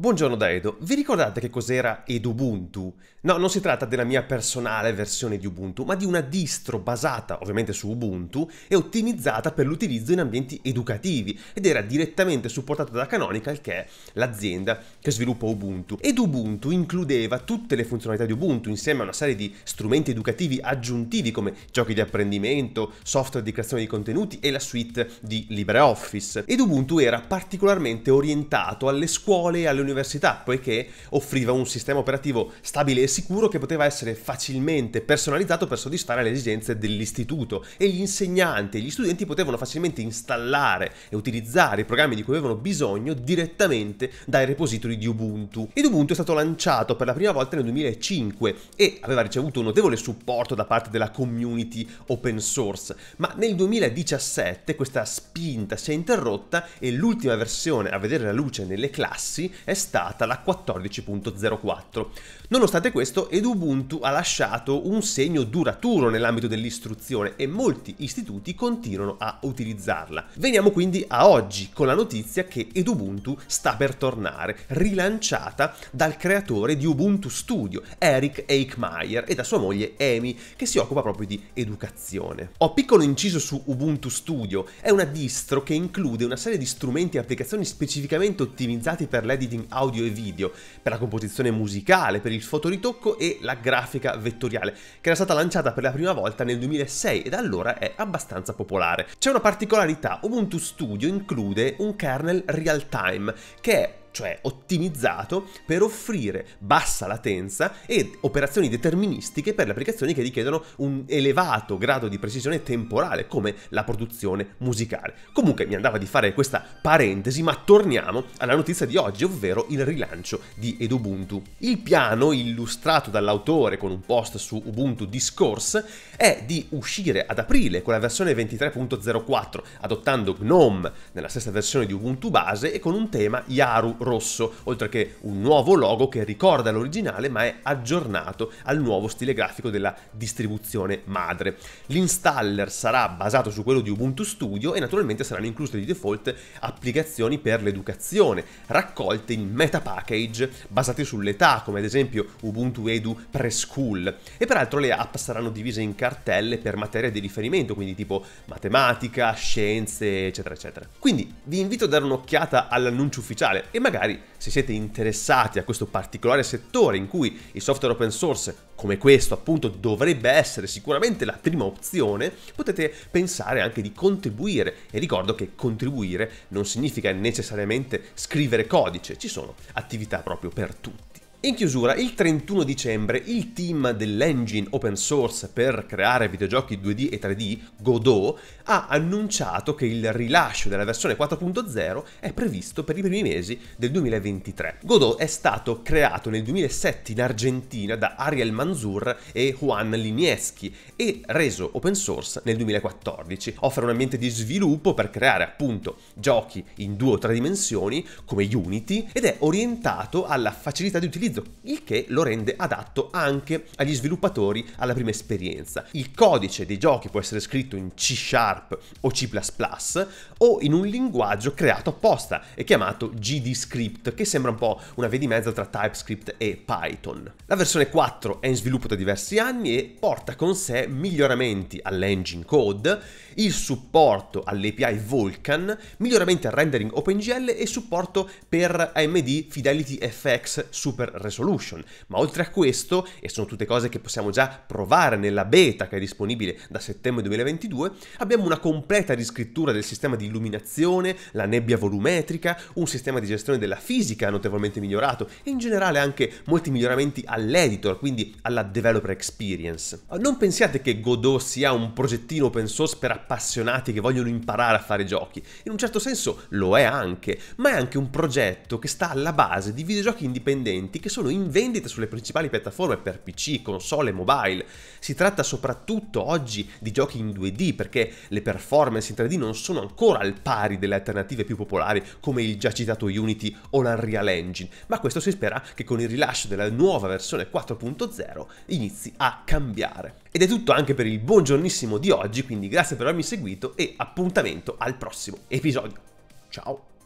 Buongiorno da Edo, vi ricordate che cos'era Edubuntu? No, non si tratta della mia personale versione di Ubuntu, ma di una distro basata ovviamente su Ubuntu e ottimizzata per l'utilizzo in ambienti educativi ed era direttamente supportata da Canonical che è l'azienda che sviluppa Ubuntu. Edubuntu includeva tutte le funzionalità di Ubuntu insieme a una serie di strumenti educativi aggiuntivi come giochi di apprendimento, software di creazione di contenuti e la suite di LibreOffice. Edubuntu era particolarmente orientato alle scuole e alle università all'università, poiché offriva un sistema operativo stabile e sicuro che poteva essere facilmente personalizzato per soddisfare le esigenze dell'istituto e gli insegnanti e gli studenti potevano facilmente installare e utilizzare i programmi di cui avevano bisogno direttamente dai repository di Ubuntu. Ed Ubuntu è stato lanciato per la prima volta nel 2005 e aveva ricevuto un notevole supporto da parte della community open source, ma nel 2017 questa spinta si è interrotta e l'ultima versione a vedere la luce nelle classi è stata la 14.04. Nonostante questo, Edubuntu ha lasciato un segno duraturo nell'ambito dell'istruzione e molti istituti continuano a utilizzarla. Veniamo quindi a oggi con la notizia che Edubuntu sta per tornare, rilanciata dal creatore di Ubuntu Studio, Eric Eichmeier, e da sua moglie Amy, che si occupa proprio di educazione. Ho piccolo inciso su Ubuntu Studio, è una distro che include una serie di strumenti e applicazioni specificamente ottimizzati per l'editing audio e video, per la composizione musicale, per il fotoritocco e la grafica vettoriale, che era stata lanciata per la prima volta nel 2006 e da allora è abbastanza popolare. C'è una particolarità, Ubuntu Studio include un kernel real time, che è cioè ottimizzato per offrire bassa latenza e operazioni deterministiche per le applicazioni che richiedono un elevato grado di precisione temporale, come la produzione musicale. Comunque mi andava di fare questa parentesi, ma torniamo alla notizia di oggi, ovvero il rilancio di Edubuntu. Il piano, illustrato dall'autore con un post su Ubuntu Discourse, è di uscire ad aprile con la versione 23.04, adottando GNOME nella stessa versione di Ubuntu base e con un tema Yaru rosso, oltre che un nuovo logo che ricorda l'originale ma è aggiornato al nuovo stile grafico della distribuzione madre. L'installer sarà basato su quello di Ubuntu Studio e naturalmente saranno incluse di default applicazioni per l'educazione, raccolte in meta package basate sull'età, come ad esempio Ubuntu Edu Preschool. E peraltro le app saranno divise in cartelle per materia di riferimento, quindi tipo matematica, scienze, eccetera, eccetera. Quindi vi invito a dare un'occhiata all'annuncio ufficiale e magari magari se siete interessati a questo particolare settore in cui il software open source come questo appunto dovrebbe essere sicuramente la prima opzione, potete pensare anche di contribuire e ricordo che contribuire non significa necessariamente scrivere codice, ci sono attività proprio per tutti. In chiusura, il 31 dicembre il team dell'engine open source per creare videogiochi 2D e 3D, Godot, ha annunciato che il rilascio della versione 4.0 è previsto per i primi mesi del 2023. Godot è stato creato nel 2007 in Argentina da Ariel Manzur e Juan Linieschi e reso open source nel 2014. Offre un ambiente di sviluppo per creare appunto giochi in due o tre dimensioni come Unity ed è orientato alla facilità di utilizzo utilizzo, il che lo rende adatto anche agli sviluppatori alla prima esperienza. Il codice dei giochi può essere scritto in C Sharp o C++ o in un linguaggio creato apposta e chiamato GDScript, che sembra un po' una via di mezzo tra TypeScript e Python. La versione 4 è in sviluppo da diversi anni e porta con sé miglioramenti all'engine code, il supporto all'API Vulkan, miglioramenti al rendering OpenGL e supporto per AMD Fidelity FX Super resolution, ma oltre a questo, e sono tutte cose che possiamo già provare nella beta che è disponibile da settembre 2022, abbiamo una completa riscrittura del sistema di illuminazione, la nebbia volumetrica, un sistema di gestione della fisica notevolmente migliorato e in generale anche molti miglioramenti all'editor, quindi alla developer experience. Non pensiate che Godot sia un progettino open source per appassionati che vogliono imparare a fare giochi, in un certo senso lo è anche, ma è anche un progetto che sta alla base di videogiochi indipendenti che che sono in vendita sulle principali piattaforme per PC, console e mobile. Si tratta soprattutto oggi di giochi in 2D perché le performance in 3D non sono ancora al pari delle alternative più popolari come il già citato Unity o l'Unreal Engine, ma questo si spera che con il rilascio della nuova versione 4.0 inizi a cambiare. Ed è tutto anche per il buongiornissimo di oggi, quindi grazie per avermi seguito e appuntamento al prossimo episodio. Ciao!